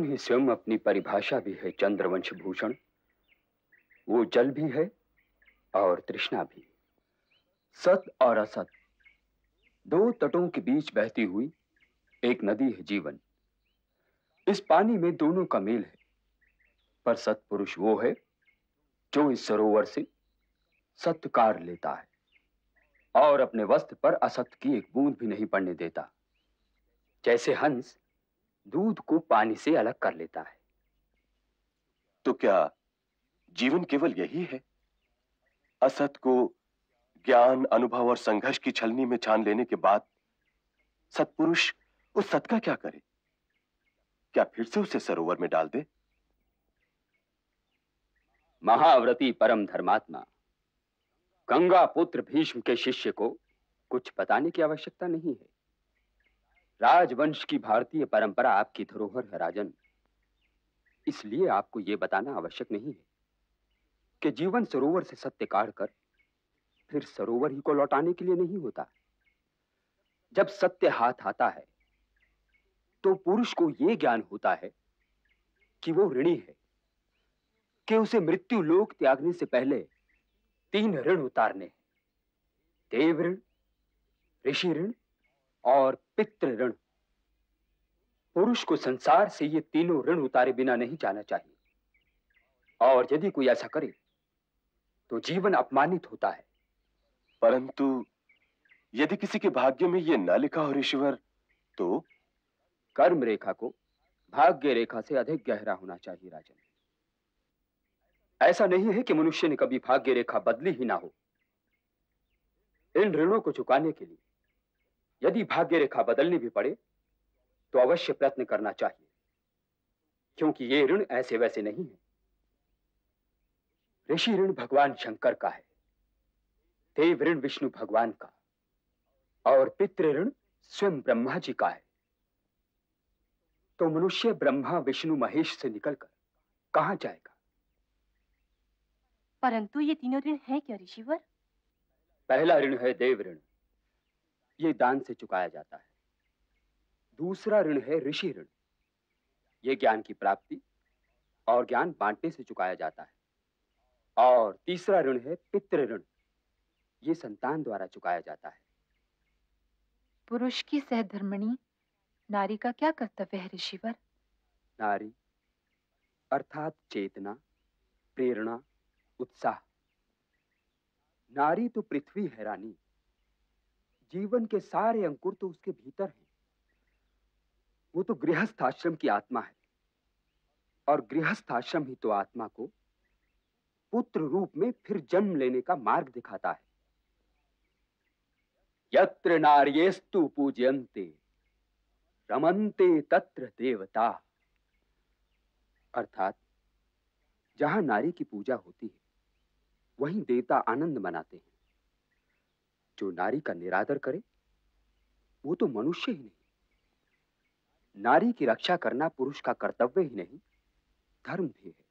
जीवन ही स्वयं अपनी परिभाषा भी है चंद्रवंश भूषण वो जल भी है और तृष्णा भी सत और असत दो तटों के बीच बहती हुई एक नदी है जीवन इस पानी में दोनों का मेल है पर सतपुरुष वो है जो इस सरोवर से सत्कार लेता है और अपने वस्त्र पर असत की एक बूंद भी नहीं पड़ने देता जैसे हंस दूध को पानी से अलग कर लेता है तो क्या जीवन केवल यही है असत को ज्ञान अनुभव और संघर्ष की छलनी में छान लेने के बाद सतपुरुष उस सत का क्या करे क्या फिर से उसे सरोवर में डाल दे महाव्रती परम धर्मात्मा गंगा पुत्र भीष्म के शिष्य को कुछ बताने की आवश्यकता नहीं है राजवंश की भारतीय परंपरा आपकी धरोहर है राजन इसलिए आपको यह बताना आवश्यक नहीं है कि जीवन सरोवर से सत्य काढ़ कर फिर सरोवर ही को लौटाने के लिए नहीं होता जब सत्य हाथ आता है तो पुरुष को यह ज्ञान होता है कि वो ऋणी है कि उसे मृत्यु लोक त्यागने से पहले तीन ऋण उतारने देव ऋण ऋषि ऋण और पितृ ऋण पुरुष को संसार से ये तीनों ऋण उतारे बिना नहीं जाना चाहिए और यदि कोई ऐसा करे तो जीवन अपमानित होता है परंतु यदि किसी के भाग्य में ये ना लिखा हो ऋषिवर तो कर्म रेखा को भाग्य रेखा से अधिक गहरा होना चाहिए राजन ऐसा नहीं है कि मनुष्य ने कभी भाग्य रेखा बदली ही ना हो इन ऋणों को चुकाने के लिए यदि भाग्य रेखा बदलनी भी पड़े तो अवश्य प्रयत्न करना चाहिए क्योंकि ये ऋण ऐसे वैसे नहीं है ऋषि ऋण भगवान शंकर का है देव ऋण विष्णु भगवान का और पितृ ऋण स्वयं ब्रह्मा जी का है तो मनुष्य ब्रह्मा विष्णु महेश से निकलकर कहा जाएगा परंतु ये तीनों ऋण है क्या ऋषिवर पहला ऋण है देव ऋण ये दान से चुकाया जाता है दूसरा ऋण है ऋषि ऋण ये ज्ञान की प्राप्ति और ज्ञान बांटने से चुकाया जाता है और तीसरा ऋण है पितृ ऋण ये संतान द्वारा चुकाया जाता है पुरुष की सहधर्मणी नारी का क्या कर्तव्य है ऋषिवर नारी अर्थात चेतना प्रेरणा उत्साह नारी तो पृथ्वी है रानी जीवन के सारे अंकुर तो उसके भीतर हैं वो तो गृहस्थ आश्रम की आत्मा है और गृहस्थ आश्रम ही तो आत्मा को पुत्र रूप में फिर जन्म लेने का मार्ग दिखाता है यत्र नार्यस्तु पूजयन्ते रमनते तत्र देवता अर्थात जहां नारी की पूजा होती है वहीं देवता आनंद मनाते हैं जो नारी का निरादर करे वो तो मनुष्य ही नहीं नारी की रक्षा करना पुरुष का कर्तव्य ही नहीं धर्म भी है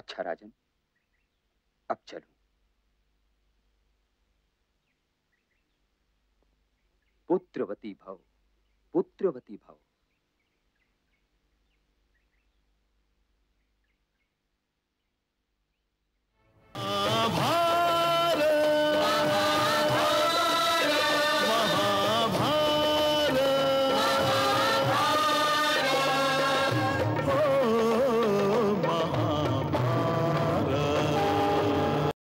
अच्छा राजन अब चलो पुत्रवती भव पुत्रवती भव